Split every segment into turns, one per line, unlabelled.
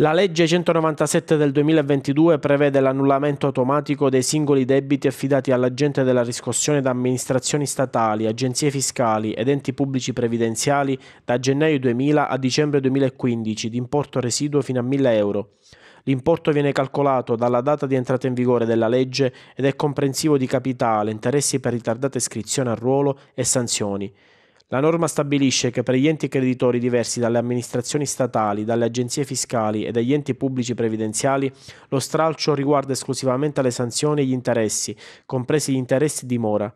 La legge 197 del 2022 prevede l'annullamento automatico dei singoli debiti affidati all'agente della riscossione da amministrazioni statali, agenzie fiscali ed enti pubblici previdenziali da gennaio 2000 a dicembre 2015 di importo residuo fino a 1000 euro. L'importo viene calcolato dalla data di entrata in vigore della legge ed è comprensivo di capitale, interessi per ritardata iscrizione al ruolo e sanzioni. La norma stabilisce che per gli enti creditori diversi dalle amministrazioni statali, dalle agenzie fiscali e dagli enti pubblici previdenziali, lo stralcio riguarda esclusivamente le sanzioni e gli interessi, compresi gli interessi di mora.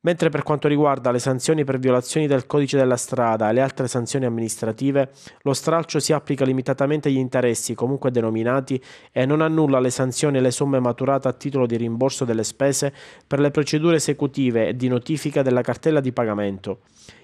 Mentre per quanto riguarda le sanzioni per violazioni del codice della strada e le altre sanzioni amministrative, lo stralcio si applica limitatamente agli interessi comunque denominati e non annulla le sanzioni e le somme maturate a titolo di rimborso delle spese per le procedure esecutive e di notifica della cartella di pagamento.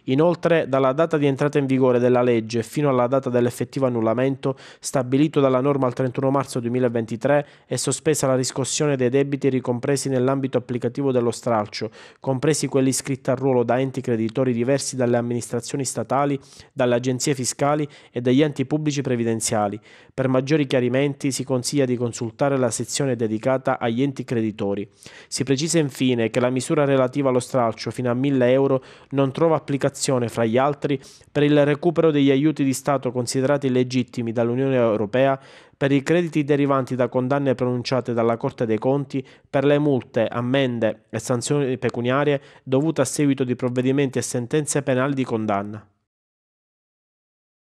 Inoltre, dalla data di entrata in vigore della legge fino alla data dell'effettivo annullamento, stabilito dalla norma al 31 marzo 2023, è sospesa la riscossione dei debiti ricompresi nell'ambito applicativo dello stralcio, compresi compresi quelli iscritti al ruolo da enti creditori diversi dalle amministrazioni statali, dalle agenzie fiscali e dagli enti pubblici previdenziali. Per maggiori chiarimenti si consiglia di consultare la sezione dedicata agli enti creditori. Si precisa infine che la misura relativa allo stralcio fino a 1000 euro non trova applicazione, fra gli altri, per il recupero degli aiuti di Stato considerati legittimi dall'Unione Europea per i crediti derivanti da condanne pronunciate dalla Corte dei Conti, per le multe, ammende e sanzioni pecuniarie dovute a seguito di provvedimenti e sentenze penali di condanna.